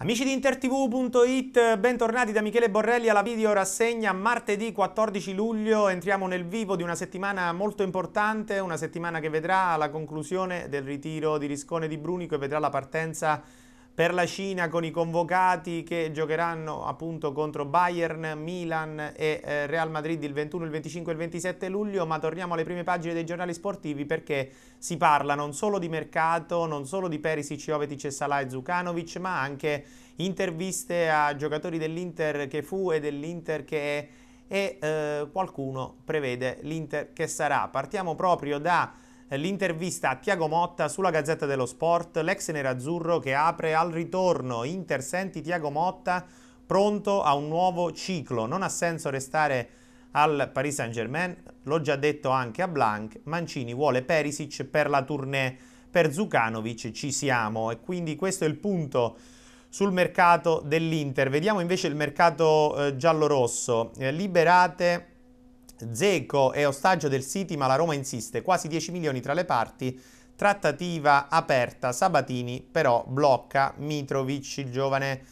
Amici di intertv.it, bentornati da Michele Borrelli alla video rassegna martedì 14 luglio, entriamo nel vivo di una settimana molto importante, una settimana che vedrà la conclusione del ritiro di Riscone di Brunico e vedrà la partenza per la Cina con i convocati che giocheranno appunto contro Bayern, Milan e eh, Real Madrid il 21, il 25 e il 27 luglio, ma torniamo alle prime pagine dei giornali sportivi perché si parla non solo di mercato, non solo di Perisic, Jovetic e Salah e Zukanovic, ma anche interviste a giocatori dell'Inter che fu e dell'Inter che è e eh, qualcuno prevede l'Inter che sarà. Partiamo proprio da l'intervista a Tiago Motta sulla Gazzetta dello Sport, l'ex nerazzurro che apre al ritorno Inter senti Tiago Motta pronto a un nuovo ciclo. Non ha senso restare al Paris Saint-Germain, l'ho già detto anche a Blanc, Mancini vuole Perisic per la tournée per Zucanovic ci siamo e quindi questo è il punto sul mercato dell'Inter. Vediamo invece il mercato eh, giallo-rosso. Eh, liberate Zeco è ostaggio del City ma la Roma insiste, quasi 10 milioni tra le parti, trattativa aperta, Sabatini però blocca Mitrovic, il giovane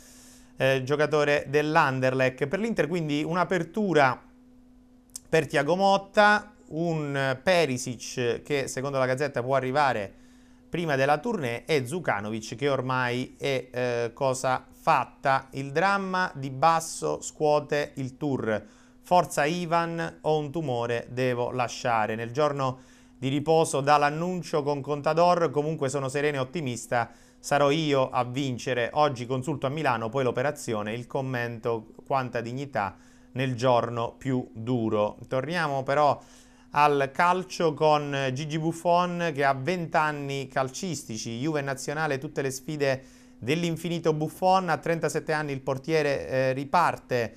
eh, giocatore dell'Anderlecht. Per l'Inter quindi un'apertura per Tiago Motta, un Perisic che secondo la Gazzetta può arrivare prima della tournée e Zucanovic che ormai è eh, cosa fatta. Il dramma di Basso scuote il tour. Forza Ivan, ho un tumore, devo lasciare. Nel giorno di riposo dall'annuncio con Contador, comunque sono sereno e ottimista, sarò io a vincere. Oggi consulto a Milano, poi l'operazione, il commento, quanta dignità nel giorno più duro. Torniamo però al calcio con Gigi Buffon che ha 20 anni calcistici, Juve nazionale, tutte le sfide dell'infinito Buffon, a 37 anni il portiere eh, riparte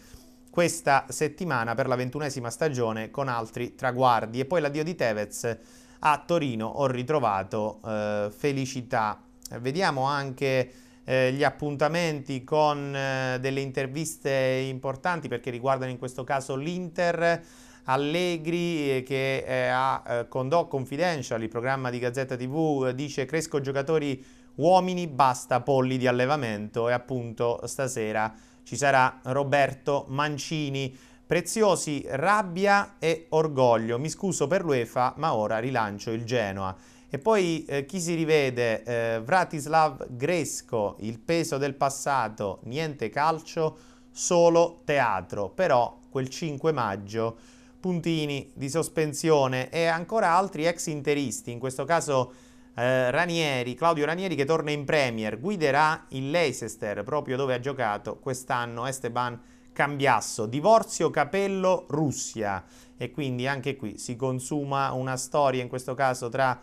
questa settimana per la ventunesima stagione con altri traguardi. E poi l'addio di Tevez a Torino ho ritrovato eh, felicità. Vediamo anche eh, gli appuntamenti con eh, delle interviste importanti perché riguardano in questo caso l'Inter. Allegri eh, che eh, ha eh, condotto Confidential, il programma di Gazzetta TV, dice cresco giocatori uomini, basta polli di allevamento e appunto stasera ci sarà Roberto Mancini. Preziosi rabbia e orgoglio, mi scuso per l'UEFA ma ora rilancio il Genoa. E poi eh, chi si rivede? Eh, Vratislav Gresco, il peso del passato, niente calcio, solo teatro. Però quel 5 maggio puntini di sospensione e ancora altri ex interisti, in questo caso eh, Ranieri, Claudio Ranieri che torna in Premier, guiderà il Leicester proprio dove ha giocato quest'anno Esteban Cambiasso, divorzio capello Russia e quindi anche qui si consuma una storia in questo caso tra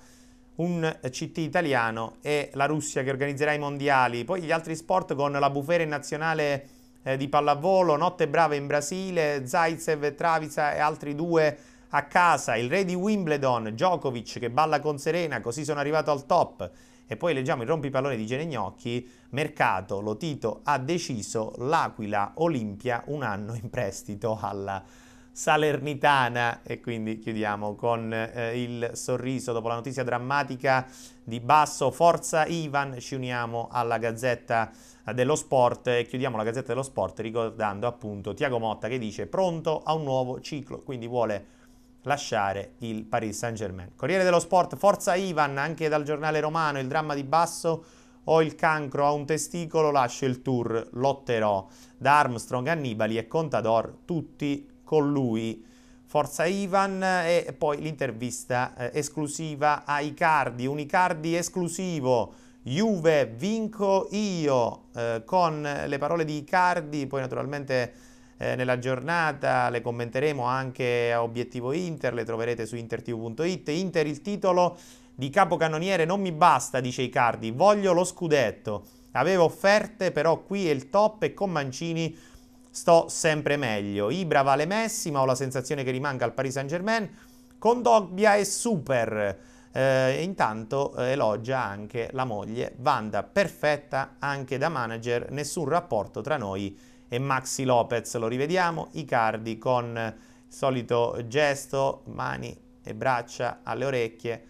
un CT italiano e la Russia che organizzerà i mondiali, poi gli altri sport con la bufera in nazionale eh, di pallavolo, Notte Brava in Brasile, Zaitsev, Travisa e altri due a casa, il re di Wimbledon, Djokovic che balla con Serena, così sono arrivato al top. E poi leggiamo il rompipallone di Genegnocchi, mercato, Lotito ha deciso, l'Aquila, Olimpia, un anno in prestito alla Salernitana. E quindi chiudiamo con eh, il sorriso dopo la notizia drammatica di Basso, Forza Ivan, ci uniamo alla Gazzetta dello Sport e chiudiamo la Gazzetta dello Sport ricordando appunto Tiago Motta che dice pronto a un nuovo ciclo, quindi vuole lasciare il Paris Saint-Germain. Corriere dello Sport, forza Ivan, anche dal giornale romano, il dramma di Basso, ho il cancro a un testicolo, lascio il tour, lotterò. Da Armstrong, Annibali e Contador, tutti con lui. Forza Ivan e poi l'intervista eh, esclusiva a Icardi, un Icardi esclusivo. Juve, vinco io, eh, con le parole di Icardi, poi naturalmente eh, nella giornata, le commenteremo anche a Obiettivo Inter, le troverete su intertv.it. Inter il titolo di capocannoniere non mi basta, dice Icardi, voglio lo scudetto. Avevo offerte, però qui è il top e con Mancini sto sempre meglio. Ibra vale Messi, ma ho la sensazione che rimanga al Paris Saint-Germain. Con Dogbia è super. Eh, intanto eh, elogia anche la moglie Vanda, perfetta anche da manager, nessun rapporto tra noi e Maxi Lopez, lo rivediamo, Icardi con il solito gesto, mani e braccia alle orecchie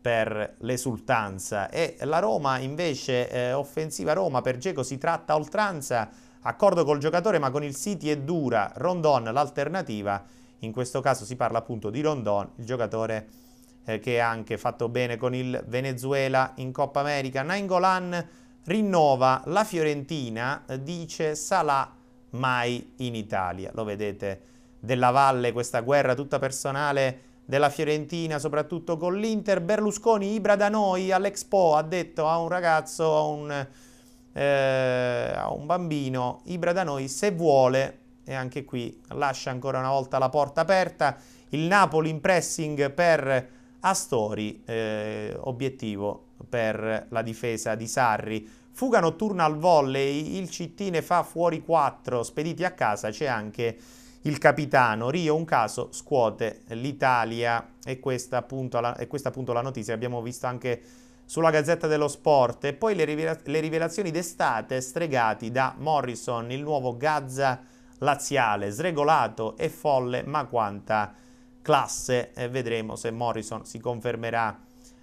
per l'esultanza. E la Roma invece, eh, offensiva Roma, per Geco si tratta oltranza, accordo col giocatore ma con il City è dura, Rondon l'alternativa, in questo caso si parla appunto di Rondon, il giocatore eh, che ha anche fatto bene con il Venezuela in Coppa America. Nainggolan rinnova la Fiorentina, dice Salah mai in Italia. Lo vedete della Valle, questa guerra tutta personale della Fiorentina, soprattutto con l'Inter. Berlusconi, Ibra da noi all'Expo ha detto a un ragazzo, a un, eh, a un bambino, Ibra da noi se vuole, e anche qui lascia ancora una volta la porta aperta, il Napoli in pressing per Astori, eh, obiettivo per la difesa di Sarri. Fuga notturna al volley, il CT ne fa fuori 4, spediti a casa c'è anche il capitano. Rio, un caso, scuote l'Italia e questa appunto la, questa appunto la notizia abbiamo visto anche sulla Gazzetta dello Sport. E poi le, rivela- le rivelazioni d'estate stregati da Morrison, il nuovo Gazza laziale, sregolato e folle, ma quanta classe. Eh, vedremo se Morrison si confermerà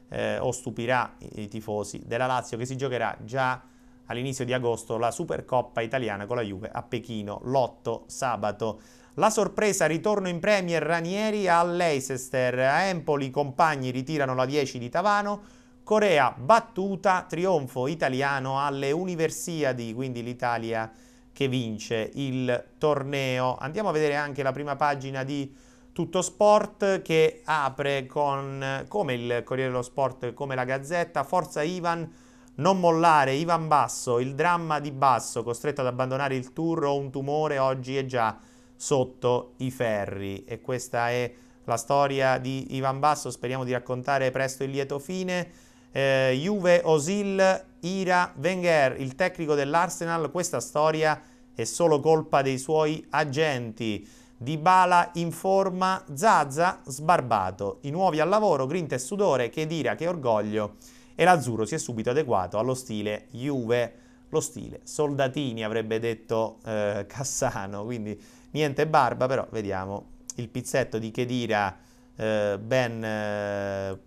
eh, o stupirà i tifosi della Lazio che si giocherà già all'inizio di agosto la Supercoppa italiana con la Juve a Pechino l'8 sabato. La sorpresa, ritorno in Premier Ranieri a Leicester, a Empoli i compagni ritirano la 10 di Tavano, Corea battuta, trionfo italiano alle Universiadi, quindi l'Italia che vince il torneo. Andiamo a vedere anche la prima pagina di tutto Sport che apre con, come il Corriere dello Sport, come la Gazzetta, Forza Ivan, non mollare, Ivan Basso, il dramma di Basso, costretto ad abbandonare il tour, ho un tumore, oggi è già sotto i ferri. E questa è la storia di Ivan Basso, speriamo di raccontare presto il lieto fine. Eh, Juve, Osil, Ira, Wenger, il tecnico dell'Arsenal, questa storia è solo colpa dei suoi agenti. Di Bala in forma, Zaza sbarbato, i nuovi al lavoro, grinta e sudore, che dira, che orgoglio e l'azzurro si è subito adeguato allo stile Juve, lo stile Soldatini avrebbe detto eh, Cassano, quindi niente barba, però vediamo il pizzetto di Chedira eh, ben, eh,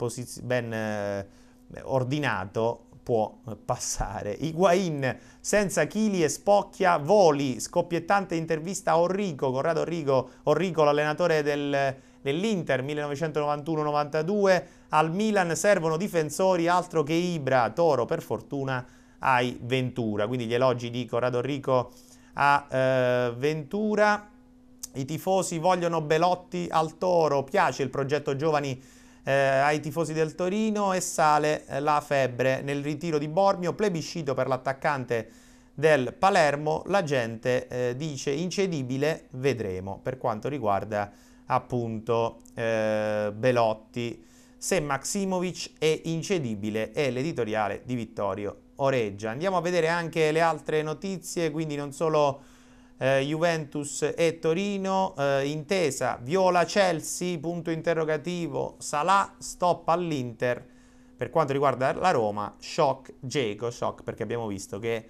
ben eh, ordinato può eh, passare. Higuain senza chili e spocchia, voli, scoppiettante intervista a Orrico, Corrado Orrico, Orrico l'allenatore del, dell'Inter 1991-92, al Milan servono difensori altro che Ibra, Toro per fortuna ai Ventura, quindi gli elogi di Corrado Orrico a eh, Ventura, i tifosi vogliono Belotti al Toro, piace il progetto giovani eh, ai tifosi del Torino e sale eh, la febbre. Nel ritiro di Bormio, plebiscito per l'attaccante del Palermo, la gente eh, dice incedibile, vedremo per quanto riguarda appunto eh, Belotti. Se Maximovic è incedibile è l'editoriale di Vittorio Oreggia. Andiamo a vedere anche le altre notizie, quindi non solo eh, Juventus e Torino, eh, intesa Viola Chelsea, punto interrogativo, Salah stop all'Inter. Per quanto riguarda la Roma, shock Geco, shock perché abbiamo visto che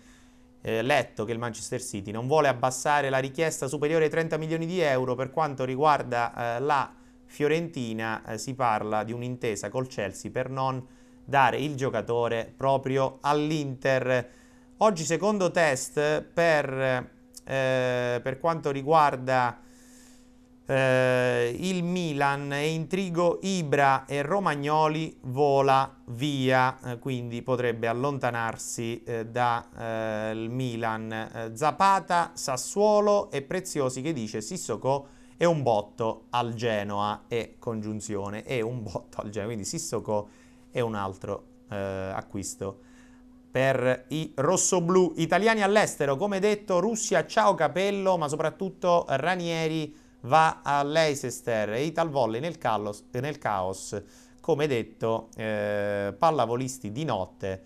eh, letto che il Manchester City non vuole abbassare la richiesta superiore ai 30 milioni di euro per quanto riguarda eh, la Fiorentina, eh, si parla di un'intesa col Chelsea per non dare il giocatore proprio all'Inter. Oggi secondo test per eh, per quanto riguarda eh, il Milan e intrigo Ibra e Romagnoli vola via, eh, quindi potrebbe allontanarsi eh, dal eh, Milan. Zapata, Sassuolo e Preziosi che dice Sissoko è un botto al Genoa e congiunzione è un botto al Genoa, quindi Sissoko è un altro acquisto per i rossoblù italiani all'estero. Come detto, Russia, ciao Capello, ma soprattutto Ranieri va a Leicester e Ital Volley nel, nel caos. Come detto, eh, pallavolisti di notte,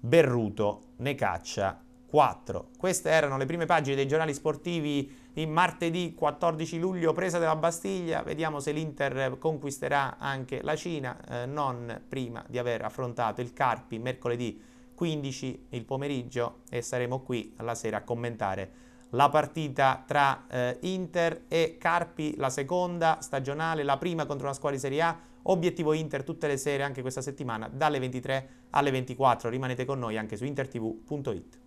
Berruto ne caccia 4. Queste erano le prime pagine dei giornali sportivi di martedì 14 luglio, presa della Bastiglia. Vediamo se l'Inter conquisterà anche la Cina, eh, non prima di aver affrontato il Carpi mercoledì 15 il pomeriggio e saremo qui alla sera a commentare la partita tra eh, Inter e Carpi, la seconda stagionale, la prima contro una squadra di Serie A. Obiettivo Inter tutte le sere, anche questa settimana, dalle 23 alle 24. Rimanete con noi anche su intertv.it.